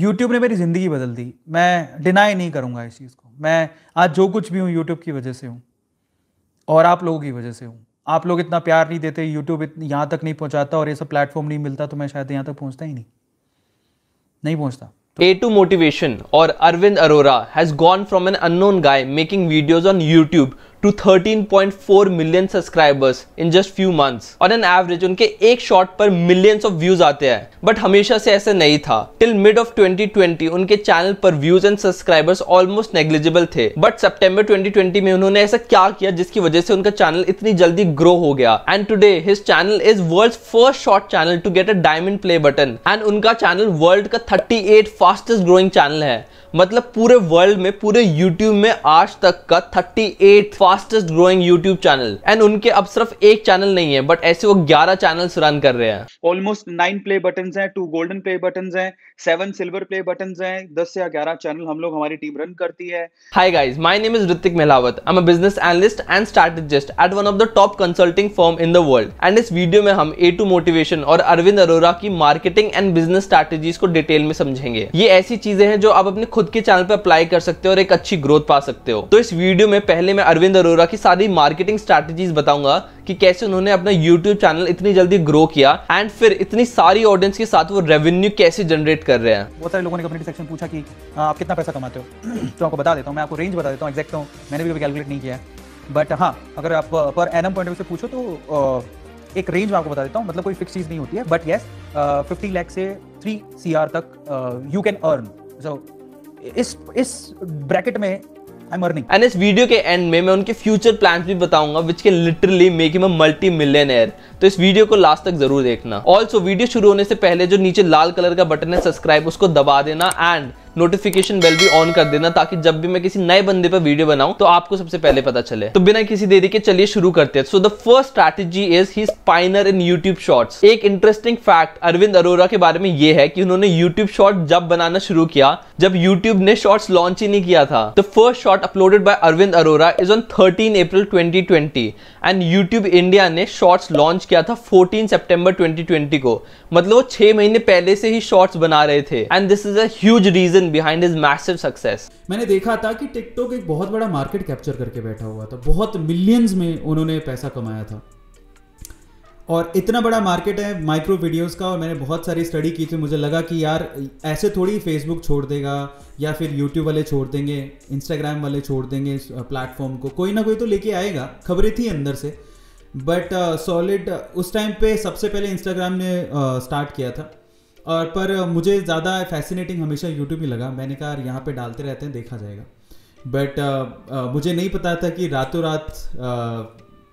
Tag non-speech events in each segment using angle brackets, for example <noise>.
YouTube ने मेरी ज़िंदगी बदल दी मैं डिनाई नहीं करूँगा इस चीज़ को मैं आज जो कुछ भी हूँ यूट्यूब की वजह से हूँ और आप लोगों की वजह से हूँ आप लोग इतना प्यार नहीं देते यूट्यूब यहाँ तक नहीं पहुँचाता और ये सब प्लेटफॉर्म नहीं मिलता तो मैं शायद यहाँ तक पहुँचता ही नहीं नहीं पहुँचता ए टू मोटिवेशन और Arvind Arora has gone from an unknown guy making videos on YouTube to 13.4 million subscribers in just few months on an average उनके एक शॉट पर मिलियंस ऑफ व्यूज आते हैं बट हमेशा से ऐसे नहीं था टिल मिड ऑफ 2020 उनके चैनल पर views and subscribers almost negligible थे बट सितंबर 2020 में उन्होंने ऐसा क्या किया जिसकी वजह से उनका चैनल इतनी जल्दी ग्रो हो गया and today his channel is world first short channel to get a diamond play button and उनका चैनल वर्ल्ड का 38 फास्टेस्ट ग्रोइंग चैनल है मतलब पूरे वर्ल्ड में पूरे यूट्यूब में आज तक का 38 fast fastest growing YouTube channel and उनके अब सिर्फ एक चैनल नहीं है बट ऐसे वो ग्यारह चैनल रन कर रहे हैं ऑलमोस्ट नाइन प्ले बटन है टू गोल्डन प्ले बटन है सेवन सिल्वर प्ले बटन है दस से ग्यारह चैनल हम लोग हमारी टीम रन करती है hi guys my name is Hrithik Melawat I am business analyst and strategist at one of the top consulting form in the world and इस वीडियो में हम ए टू मोटिवेशन और अरविंद अरोरा की मार्केटिंग एंड बिजनेस स्ट्रेटेजीज को detail में समझेंगे ये ऐसी चीजें हैं जो आप अपने खुद के चैनल पर अप्लाई कर सकते हो और एक अच्छी ग्रोथ पा सकते हो तो इस वीडियो में पहले मैं अरविंद अरोरा की सारी मार्केटिंग स्ट्रैटेजीज बताऊंगा कि कैसे उन्होंने अपना YouTube चैनल इतनी जल्दी ग्रो किया एंड फिर इतनी सारी ऑडियंस के साथ वो रेवेन्यू कैसे जनरेट कर रहे हैं बहुत सारे लोगों ने कमेंट सेक्शन पूछा कि आप कितना पैसा कमाते हो <clears throat> तो आपको बता देता हूँ मैं आपको रेंज बता देता हूँ एक्जैक्ट तो, मैंने भी कैलकुलेट नहीं किया बट हाँ अगर आप पर एन पॉइंट से पूछो तो एक रेंज मैं आपको बता देता हूँ मतलब कोई फिक्स चीज़ नहीं होती है बट येस फिफ्टी लैख से थ्री सी तक यू कैन अर्न सो इस इस ब्रैकेट में आई एम अर्निंग एंड इस वीडियो के एंड में मैं उनके फ्यूचर प्लान भी बताऊंगा which can literally make him multimillionaire तो इस वीडियो को लास्ट तक जरूर देखना ऑल्सो वीडियो शुरू होने से पहले जो नीचे लाल कलर का बटन है सब्सक्राइब उसको दबा देना एंड नोटिफिकेशन बेल भी ऑन कर देना ताकि जब भी मैं किसी नए बंदे पर वीडियो बनाऊं तो आपको सबसे पहले पता चले तो बिना किसी देरी के चलिए शुरू करते हैं so the first strategy is he pioneer in YouTube shorts एक इंटरेस्टिंग फैक्ट अरविंद अरोरा के बारे में ये है कि उन्होंने यूट्यूब शॉर्ट जब बनाना शुरू किया जब यूट्यूब ने शॉर्ट्स लॉन्च ही नहीं किया था the first short uploaded by Arvind Arora is on thirteen April twenty twenty and YouTube India ने शॉर्ट्स लॉन्च किया था फोर्टीन सेप्टेम्बर ट्वेंटी ट्वेंटी को मतलब वो छह महीने पहले से ही शॉर्ट्स बना रहे थे and this is a reason reason behind his massive success मैंने देखा था कि टिकटॉक एक बहुत बड़ा मार्केट कैप्चर करके बैठा हुआ था बहुत मिलियंस में उन्होंने पैसा कमाया था और इतना बड़ा मार्केट है माइक्रो वीडियोस का और मैंने बहुत सारी स्टडी की थी मुझे लगा कि यार ऐसे थोड़ी फेसबुक छोड़ देगा या फिर यूट्यूब वाले छोड़ देंगे इंस्टाग्राम वाले छोड़ देंगे इस प्लेटफॉर्म को कोई ना कोई तो लेके आएगा खबरें थी अंदर से बट सॉलिड uh, uh, उस टाइम पे सबसे पहले इंस्टाग्राम ने स्टार्ट uh, किया था और पर मुझे ज़्यादा फैसिनेटिंग हमेशा यूट्यूब ही लगा मैंने कहा यहाँ पे डालते रहते हैं देखा जाएगा बट uh, uh, मुझे नहीं पता था कि रातों रात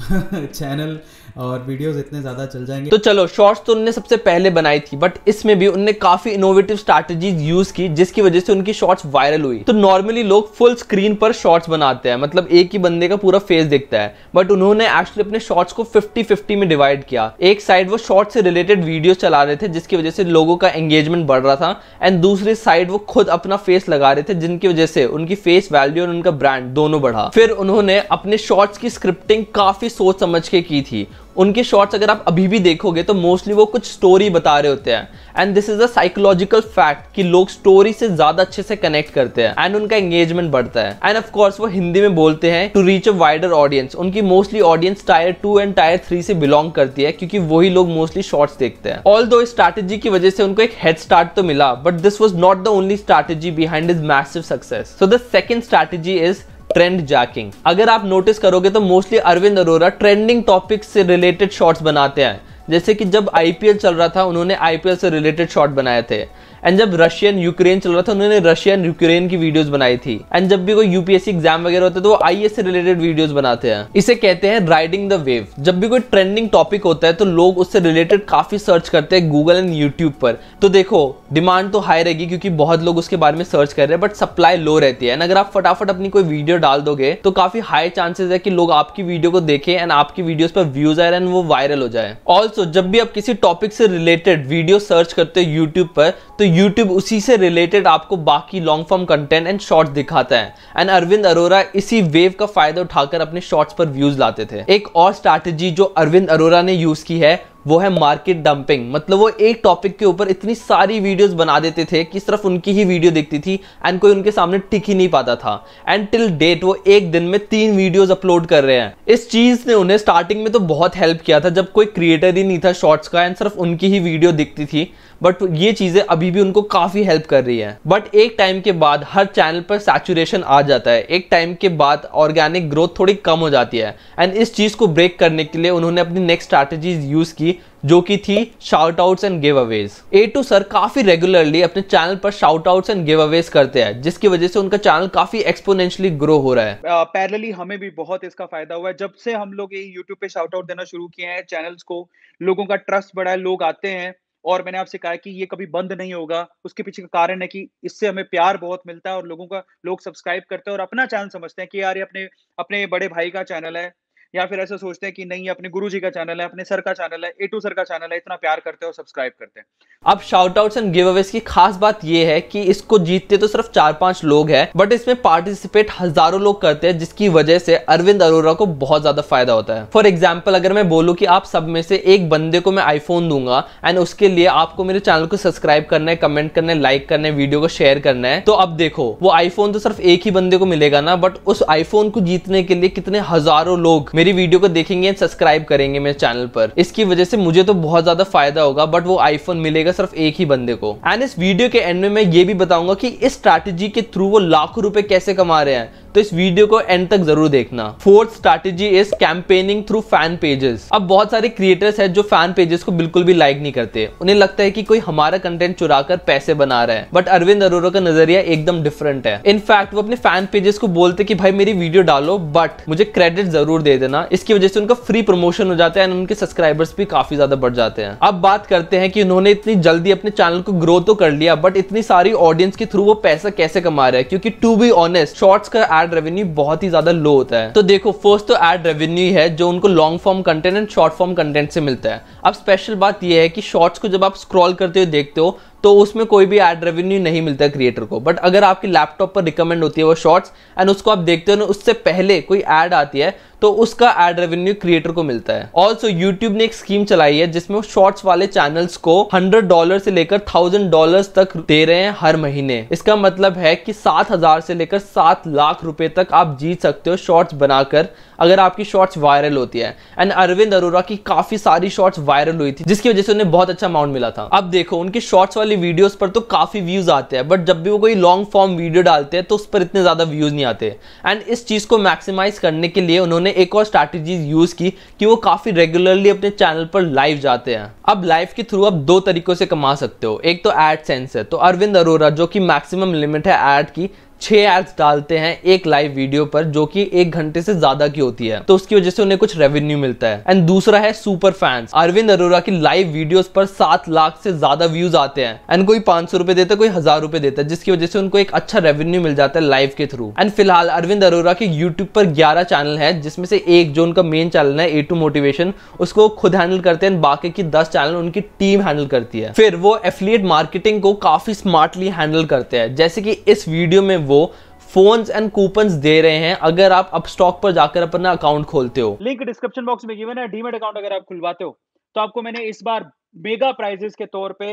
चैनल <laughs> और वीडियोस इतने ज़्यादा चल जाएंगे तो चलो शॉर्ट्स तो उनने सबसे पहले बनाई थी बट इसमें भी उनने काफ़ी इनोवेटिव स्ट्रेटजीज यूज़ की जिसकी वजह से उनकी शॉर्ट्स वायरल हुई तो नॉर्मली लोग फुल स्क्रीन पर शॉर्ट्स बनाते हैं मतलब एक ही बंदे का पूरा फेस दिखता है बट उन्होंने एक्चुअली अपने शॉर्ट्स को फिफ्टी फिफ्टी में डिवाइड किया एक साइड वो शॉर्ट से रिलेटेड वीडियो चला रहे थे जिसकी वजह से लोगों का एंगेजमेंट बढ़ रहा था एंड दूसरी साइड वो खुद अपना फेस लगा रहे थे जिनकी वजह से उनकी फेस वैल्यू और उनका ब्रांड दोनों बढ़ा फिर उन्होंने अपने शॉर्ट्स की स्क्रिप्टिंग काफ़ी काफ़ी सोच समझ के की थी उनके शॉर्ट्स अगर आप अभी भी देखोगे तो मोस्टली वो कुछ स्टोरी बता रहे होते हैं and this is a psychological fact कि लोग स्टोरी से ज्यादा अच्छे से कनेक्ट करते हैं एंड उनका एंगेजमेंट बढ़ता है एंड ऑफ कोर्स वो हिंदी में बोलते हैं to reach a wider audience उनकी mostly audience tier two and tier three से बिलोंग करती है क्योंकि वही लोग मोस्टली शॉर्ट्स देखते हैं ऑल दो स्ट्रैटेजी की वजह से उनको एक हेड स्टार्ट तो मिला but this was not the only strategy behind is massive success so the second strategy is trend jacking अगर आप नोटिस करोगे तो mostly Arvind Arora trending topic से रिलेटेड शॉर्ट्स बनाते हैं जैसे कि जब आईपीएल चल रहा था उन्होंने आईपीएल से रिलेटेड शॉट बनाए थे एंड जब रशियन यूक्रेन चल रहा था उन्होंने रशियन यूक्रेन की वीडियोस बनाई थी एंड जब भी कोई यूपीएससी एग्जाम वगैरह होता है तो वो आई से रिलेटेड वीडियोस बनाते हैं इसे कहते हैं राइडिंग द वेव जब भी कोई ट्रेंडिंग टॉपिक होता है तो लोग उससे रिलेटेड काफी सर्च करते हैं गूगल एंड यूट्यूब पर तो देखो डिमांड तो हाई रहेगी क्योंकि बहुत लोग उसके बारे में सर्च कर रहे हैं बट सप्लाई लो रहती है एंड अगर आप फटाफट अपनी कोई वीडियो डाल दोगे तो काफी हाई चांसेस है कि लोग आपकी वीडियो को देखें एंड आपकी वीडियोस पर व्यूज आए एंड वो वायरल हो जाए ऑल्सो जब भी आप किसी टॉपिक से रिलेटेड वीडियो सर्च करते हो यूट्यूब पर तो यूट्यूब उसी से रिलेटेड आपको बाकी long form content and shorts दिखाता है एंड अरविंद अरोरा इसी वेव का फायदा उठाकर अपने शॉर्ट्स पर व्यूज लाते थे एक और स्ट्रैटेजी जो अरविंद अरोरा ने यूज की है वो है मार्केट डंपिंग मतलब वो एक टॉपिक के ऊपर इतनी सारी वीडियोस बना देते थे कि सिर्फ उनकी ही वीडियो देखती थी एंड कोई उनके सामने टिक ही नहीं पाता था एंड टिल डेट वो एक दिन में तीन वीडियोस अपलोड कर रहे हैं इस चीज़ ने उन्हें स्टार्टिंग में तो बहुत हेल्प किया था जब कोई क्रिएटर ही नहीं था शॉर्ट्स का एंड सिर्फ उनकी ही वीडियो दिखती थी बट ये चीज़ें अभी भी उनको काफ़ी हेल्प कर रही है बट एक टाइम के बाद हर चैनल पर सैचुरेशन आ जाता है एक टाइम के बाद ऑर्गेनिक ग्रोथ थोड़ी कम हो जाती है एंड इस चीज़ को ब्रेक करने के लिए उन्होंने अपनी नेक्स्ट स्ट्रैटेजीज यूज़ की जो कि थी shout outs and giveaways A two sir काफी रेगुलरली अपने चैनल पर shout outs and giveaways करते हैं जिसकी वजह से उनका चैनल काफी एक्सपोनेंशियली ग्रो हो रहा है पैरेलली uh, हमें भी बहुत इसका फायदा हुआ है जब से हम लोग यूट्यूब पे शाउट आउट देना शुरू किए हैं चैनल्स को लोगों का ट्रस्ट बढ़ा है लोग आते हैं और मैंने आपसे कहा कि ये कभी बंद नहीं होगा उसके पीछे का कारण है कि इससे हमें प्यार बहुत मिलता है और लोगों का लोग सब्सक्राइब करते हैं और अपना चैनल समझते हैं कि यार ये अपने अपने बड़े भाई का चैनल है या फिर ऐसा सोचते हैं कि नहीं अपने गुरु जी का चैनल है अपने सर का चैनल है ए टू सर का चैनल है इतना प्यार करते हैं और सब्सक्राइब करते हैं अब shout out and giveaways की खास बात यह है कि इसको जीतते तो सिर्फ चार पांच लोग हैं बट इसमें पार्टिसिपेट हजारों लोग करते हैं जिसकी वजह से अरविंद अरोरा को बहुत ज्यादा फायदा होता है फॉर एग्जाम्पल अगर मैं बोलूँ की आप सब में से एक बंदे को मैं आईफोन दूंगा एंड उसके लिए आपको मेरे चैनल को सब्सक्राइब करना है कमेंट करना है लाइक करना है वीडियो को शेयर करना है तो अब देखो वो आईफोन तो सिर्फ एक ही बंदे को मिलेगा ना बट उस आईफोन को जीतने के लिए कितने हजारों लोग मेरी वीडियो को देखेंगे सब्सक्राइब करेंगे मेरे चैनल पर इसकी वजह से मुझे तो बहुत ज्यादा फायदा होगा बट वो आईफोन मिलेगा सिर्फ एक ही बंदे को एंड इस वीडियो के एंड में मैं ये भी बताऊंगा कि इस स्ट्रैटेजी के थ्रू वो लाखों रुपए कैसे कमा रहे हैं तो इस वीडियो को एंड तक जरूर देखना fourth strategy is campaigning through fan pages अब बहुत सारे क्रिएटर्स हैं जो फैन पेजेस को बिल्कुल भी लाइक नहीं करते उन्हें लगता है कि कोई हमारा कंटेंट चुरा कर पैसे बना रहा है बट अरविंद अरोरा का नजरिया एकदम डिफरेंट है इनफैक्ट वो अपने फैन पेजेस को बोलते कि भाई मेरी वीडियो डालो बट मुझे क्रेडिट जरूर दे देना होना इसकी वजह से उनका फ्री प्रमोशन हो जाता है एंड उनके सब्सक्राइबर्स भी काफी ज्यादा बढ़ जाते हैं अब बात करते हैं कि उन्होंने इतनी जल्दी अपने चैनल को ग्रो तो कर लिया बट इतनी सारी ऑडियंस के थ्रू वो पैसा कैसे कमा रहे हैं क्योंकि टू बी ऑनेस्ट शॉर्ट्स का एड रेवेन्यू बहुत ही ज्यादा लो होता है तो देखो फर्स्ट तो एड रेवेन्यू है जो उनको long form content and short form content से मिलता है अब स्पेशल बात यह है कि शॉर्ट्स को जब आप स्क्रॉल करते हुए देखते हो तो उसमें कोई भी एड रेवेन्यू नहीं मिलता क्रिएटर को बट अगर आपके लैपटॉप पर रिकमेंड होती है वो शॉर्ट्स एंड उसको आप देखते हो ना उससे पहले कोई एड आती है तो उसका एड रेवेन्यू क्रिएटर को मिलता है ऑल्सो यूट्यूब ने एक स्कीम चलाई है जिसमें शॉर्ट्स वाले चैनल्स को हंड्रेड डॉलर से लेकर थाउजेंड डॉलर तक दे रहे हैं हर महीने इसका मतलब है कि सात हजार से लेकर सात लाख रुपए तक आप जीत सकते हो शॉर्ट्स बनाकर अगर आपकी शॉर्ट्स वायरल होती है एंड अरविंद अरोरा की काफी सारी शॉर्ट्स वायरल हुई थी जिसकी वजह से उन्हें बहुत अच्छा अमाउंट मिला था अब देखो उनकी शॉर्ट्स वाली वीडियोस पर तो काफी व्यूज आते हैं बट जब भी वो कोई लॉन्ग फॉर्म वीडियो डालते हैं तो उस पर इतने ज्यादा व्यूज नहीं आते एंड इस चीज को मैक्सिमाइज करने के लिए उन्होंने एक और स्ट्रैटेजी यूज की कि वो काफी रेगुलरली अपने चैनल पर लाइव जाते हैं अब लाइव के थ्रू आप दो तरीकों से कमा सकते हो एक तो एड सेंस है तो अरविंद अरोरा जो कि मैक्सिमम लिमिट है एड की छह एड्स डालते हैं एक लाइव वीडियो पर जो कि एक घंटे से ज्यादा की होती है तो उसकी वजह से उन्हें कुछ रेवेन्यू मिलता है एंड दूसरा है सुपर फैंस अरविंद अरोरा की लाइव वीडियो पर सात लाख से ज्यादा व्यूज आते हैं एंड कोई पांच सौ रुपए देता है कोई हजार रुपए देता है जिसकी वजह से उनको एक अच्छा रेवेन्यू मिल जाता है लाइव के थ्रू एंड फिलहाल अरविंद अरोरा के यूट्यूब पर ग्यारह चैनल है जिसमें से एक जो उनका मेन चैनल है ए टू मोटिवेशन उसको खुद हैंडल करते हैं बाकी की दस चैनल उनकी टीम हैंडल करती है फिर वो एफिलियट मार्केटिंग को काफी स्मार्टली हैंडल करते हैं जैसे कि इस वीडियो में वो वो फोन्स एंड कूपन दे रहे हैं अगर आप अपस्टॉक पर जाकर अपना अकाउंट खोलते हो लिंक डिस्क्रिप्शन बॉक्स में गिवन है डीमेट अकाउंट अगर आप खुलवाते हो तो आपको मैंने इस बार मेगा प्राइजेस के तौर पे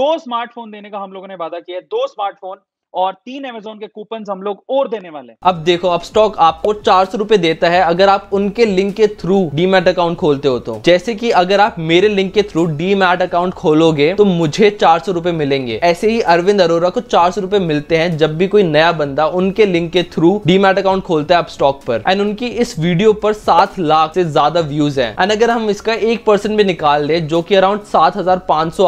दो स्मार्टफोन देने का हम लोगों ने वादा किया है दो स्मार्टफोन और तीन अमेजोन के कूपन हम लोग और देने वाले हैं अब देखो अब स्टॉक आपको चार सौ रूपए देता है अगर आप उनके लिंक के थ्रू मैट अकाउंट खोलते हो तो जैसे कि अगर आप मेरे लिंक के थ्रू मैट अकाउंट खोलोगे तो मुझे चार सौ रूपए मिलेंगे ऐसे ही अरविंद अरोरा को चार सौ रूपए मिलते हैं जब भी कोई नया बंदा उनके लिंक के थ्रू मैट अकाउंट खोलता है अब स्टॉक पर एंड उनकी इस वीडियो पर सात लाख से ज्यादा व्यूज है एंड अगर हम इसका एक परसेंट भी निकाल ले जो की अराउंड सात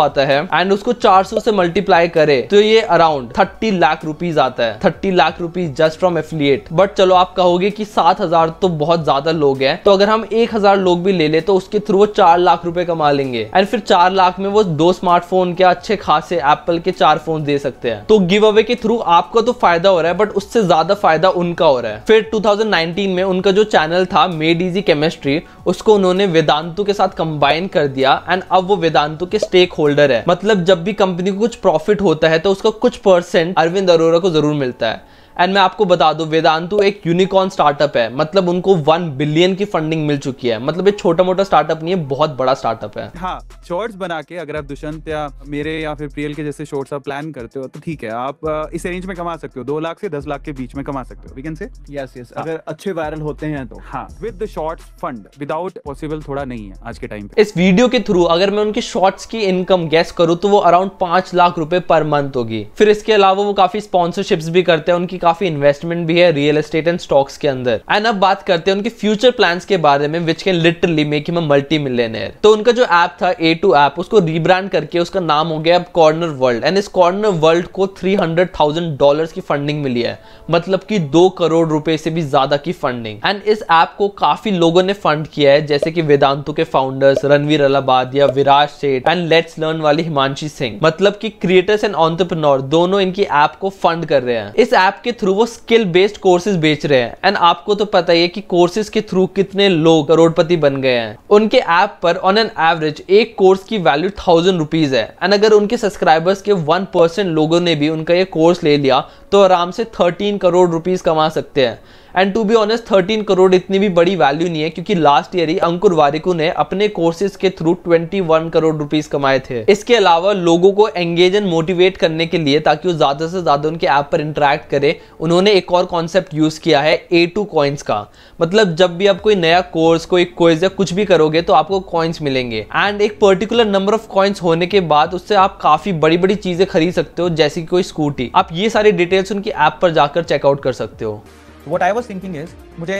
आता है एंड उसको चार से मल्टीप्लाई करे तो ये around thirty lakh lakh rupees आता है thirty lakh rupees just from affiliate but चलो आप कहोगे की सात हजार तो बहुत ज्यादा लोग हैं तो अगर हम एक हजार लोग भी ले ले तो उसके थ्रू वो चार लाख रुपए कमा लेंगे एंड फिर चार लाख में वो दो स्मार्टफोन के अच्छे खासे एप्पल के चार फोन दे सकते हैं तो गिव अवे के थ्रू आपका तो फायदा हो रहा है बट उससे ज्यादा फायदा उनका हो रहा है फिर टू में उनका जो चैनल था मेड इजी केमिस्ट्री उसको उन्होंने वेदांतु के साथ कंबाइन कर दिया एंड अब वो वेदांतु के स्टेक होल्डर है मतलब जब भी कंपनी को कुछ प्रॉफिट होता है तो उसका कुछ परसेंट अरविंद इन को ज़रूर मिलता है एंड मैं आपको बता दूं वेदांतु एक यूनिकॉर्न स्टार्टअप है मतलब उनको वन बिलियन की फंडिंग मिल चुकी है मतलब ये छोटा मोटा स्टार्टअप नहीं है बहुत बड़ा स्टार्टअप है हाँ शॉर्ट्स बना के अगर आप दुष्यंत या मेरे या फिर प्रियल के जैसे शॉर्ट्स आप प्लान करते हो तो ठीक है आप uh, इस रेंज में कमा सकते हो दो लाख से दस लाख के बीच में कमा सकते हो we can say yes yes अगर अच्छे वायरल होते हैं तो हाँ with the shorts fund without possible थोड़ा नहीं है आज के टाइम पे इस वीडियो के थ्रू अगर मैं उनकी शॉर्ट्स की इनकम गैस करूँ तो वो अराउंड पांच लाख रुपए पर मंथ होगी फिर इसके अलावा वो काफी स्पॉन्सरशिप्स भी करते हैं उनकी काफी इन्वेस्टमेंट भी है रियल एस्टेट एंड स्टॉक्स के अंदर एंड अब बात करते हैं उनके फ्यूचर प्लान के बारे में which can literally make him multimillionaire तो उनका जो ऐप था ए टू ऐप उसको रीब्रांड करके उसका नाम हो गया अब कॉर्नर वर्ल्ड एंड इस कॉर्नर वर्ल्ड को थ्री हंड्रेड थाउजेंड डॉलर की फंडिंग मिली है मतलब की दो करोड़ रुपए से भी ज्यादा की फंडिंग एंड इस ऐप को काफी लोगों ने फंड किया है जैसे कि वेदांतु के फाउंडर्स रणवीर अलाबाद या विराज सेठ एंड लेट्स लर्न वाली हिमांशी सिंह मतलब कि क्रिएटर्स एंड ऑन्टरप्रनोर दोनों इनकी ऐप को फंड कर रहे हैं इस ऐप के थ्रू वो स्किल बेस्ड कोर्सेज बेच रहे हैं एंड आपको तो पता ही है कि कोर्सेज के थ्रू कितने लोग करोड़पति बन गए हैं उनके ऐप पर ऑन एन एवरेज एक कोर्स की वैल्यू थाउजेंड रुपीज है एंड अगर उनके सब्सक्राइबर्स के वन परसेंट लोगों ने भी उनका ये कोर्स ले लिया तो आराम से थर्टीन करोड़ रुपीज कमा सकते हैं and to be honest thirteen crore इतनी भी बड़ी वैल्यू नहीं है क्योंकि लास्ट ईयर ही अंकुर वारिकू ने अपने कोर्सेज के through twenty one crore rupees कमाए थे इसके अलावा लोगों को एंगेज एंड मोटिवेट करने के लिए ताकि वो ज्यादा से ज्यादा उनके ऐप पर इंटरेक्ट करे उन्होंने एक और कॉन्सेप्ट यूज किया है ए टू कॉइन्स का मतलब जब भी आप कोई नया कोर्स कोई क्विज या कुछ भी करोगे तो आपको कॉइन्स मिलेंगे एंड एक पर्टिकुलर नंबर ऑफ कॉइन्स होने के बाद उससे आप काफी बड़ी बड़ी चीजें खरीद सकते हो जैसे कि कोई स्कूटी आप ये सारी डिटेल्स उनकी ऐप पर जाकर चेकआउट कर सकते हो what I was thinking is मुझे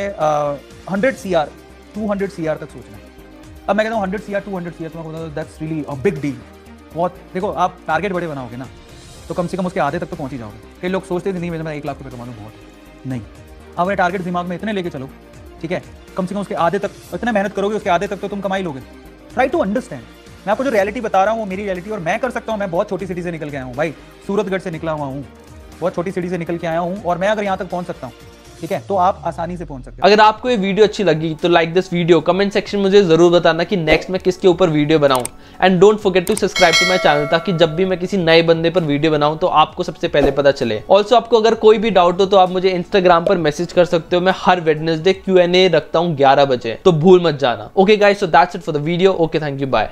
hundred C R to hundred C R तक सोचना है अब मैं कहता हूँ hundred C R to hundred C R तो that's really a big deal बहुत देखो आप टारगेट बड़े बनाओगे ना तो कम से कम उसके आधे तक तो पहुँच ही जाओगे कई लोग सोचते थे नहीं मैं एक लाख रुपये कमा लूँ बहुत नहीं आप अपने टारगेट दिमाग में इतने लेके चलो ठीक है कम से कम उसके आधे तक इतने मेहनत करोगे उसके आधे तक तो तुम कमाई लोगे ट्राई टू अंडरस्टैंड मैं आपको जो रियलिटी बता रहा हूँ वो मेरी रियलिटी और मैं कर सकता हूँ मैं बहुत छोटी सिटी से निकल के आया हूँ भाई सूरतगढ़ से निकला हुआ हूँ बहुत छोटी सिटी से निकल के आया हूँ और मैं अगर यहाँ तक पहुँच सकता हूँ ठीक है तो आप आसानी से पहुंच सकते हैं अगर आपको ये वीडियो अच्छी लगी तो like this video comment section मुझे जरूर बताना कि नेक्स्ट मैं किसके ऊपर वीडियो बनाऊं and don't forget to subscribe to my channel ताकि जब भी मैं किसी नए बंदे पर वीडियो बनाऊं तो आपको सबसे पहले पता चले ऑल्सो आपको अगर कोई भी डाउट हो तो आप मुझे इंस्टाग्राम पर मैसेज कर सकते हो मैं हर वेडनेसडे क्यू एन ए रखता हूँ ग्यारह बजे तो भूल मत जाना okay guys so that's it for the video okay thank you bye